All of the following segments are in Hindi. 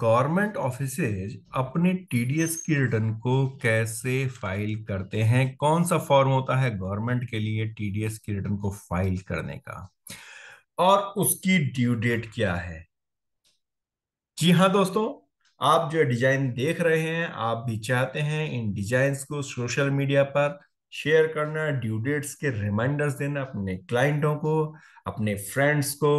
गवर्नमेंट ऑफिस अपने टीडीएस की रिटर्न को कैसे फाइल करते हैं कौन सा फॉर्म होता है गवर्नमेंट के लिए टीडीएस की रिटर्न को फाइल करने का और उसकी ड्यू डेट क्या है जी हाँ दोस्तों आप जो डिजाइन देख रहे हैं आप भी चाहते हैं इन डिजाइन को सोशल मीडिया पर शेयर करना ड्यू डेट्स के रिमाइंडर्स देना अपने क्लाइंटों को अपने फ्रेंड्स को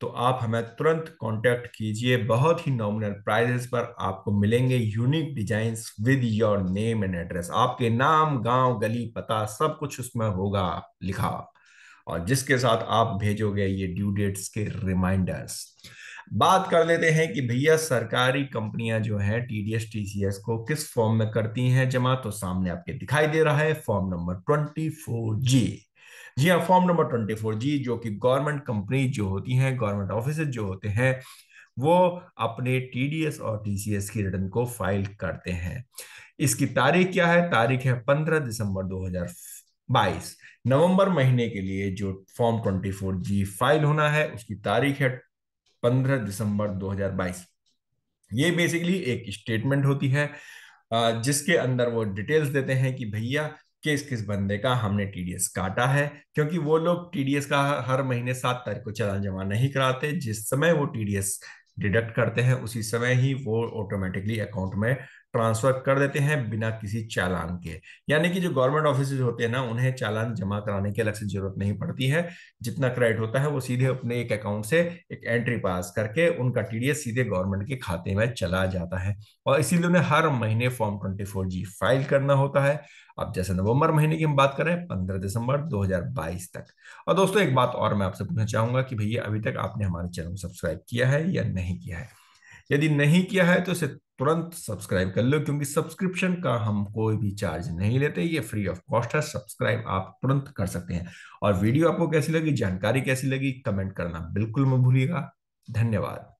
तो आप हमें तुरंत कांटेक्ट कीजिए बहुत ही नॉमिनल प्राइजेस पर आपको मिलेंगे unique design with your name and address आपके नाम गांव गली पता सब कुछ उसमें होगा लिखा और जिसके साथ आप भेजोगे ये ड्यू डेट्स के रिमाइंडर्स बात कर लेते हैं कि भैया सरकारी कंपनियां जो है टीडीएस टीसीएस को किस फॉर्म में करती हैं जमा तो सामने आपके दिखाई दे रहा है form number twenty four G जी हाँ form number twenty four G जो कि गवर्नमेंट कंपनी जो होती हैं गवर्नमेंट ऑफिस जो होते हैं वो अपने टीडीएस और टीसीएस की रिटर्न को फाइल करते हैं इसकी तारीख क्या है तारीख है पंद्रह दिसंबर दो हजार बाईस नवंबर महीने के लिए जो form twenty four G file होना है उसकी तारीख है पंद्रह दिसंबर दो हजार बाईस ये बेसिकली एक स्टेटमेंट होती है जिसके अंदर वो डिटेल्स देते हैं कि भैया किस किस बंदे का हमने टीडीएस काटा है क्योंकि वो लोग टीडीएस का हर महीने सात तारीख को चलान जमा नहीं कराते जिस समय वो टीडीएस डिडक्ट करते हैं उसी समय ही वो ऑटोमेटिकली अकाउंट में ट्रांसफर कर देते हैं बिना किसी चालान के यानी कि जो गवर्नमेंट ऑफिस होते हैं ना उन्हें चालान जमा कराने की अलग से जरूरत नहीं पड़ती है जितना क्रेडिट होता है वो सीधे अपने एक अकाउंट से एक एंट्री पास करके उनका टीडीएस सीधे गवर्नमेंट के खाते में चला जाता है और इसीलिए उन्हें हर महीने form twenty four G file करना होता है अब जैसे नवंबर महीने की हम बात करें पंद्रह दिसंबर दो तक और दोस्तों एक बात और मैं आपसे पूछना चाहूंगा कि भैया अभी तक आपने हमारे चैनल सब्सक्राइब किया है या नहीं किया है यदि नहीं किया है तो इसे तुरंत सब्सक्राइब कर लो क्योंकि सब्सक्रिप्शन का हम कोई भी चार्ज नहीं लेते ये फ्री ऑफ कॉस्ट है सब्सक्राइब आप तुरंत कर सकते हैं और वीडियो आपको कैसी लगी जानकारी कैसी लगी कमेंट करना बिल्कुल मत भूलिएगा धन्यवाद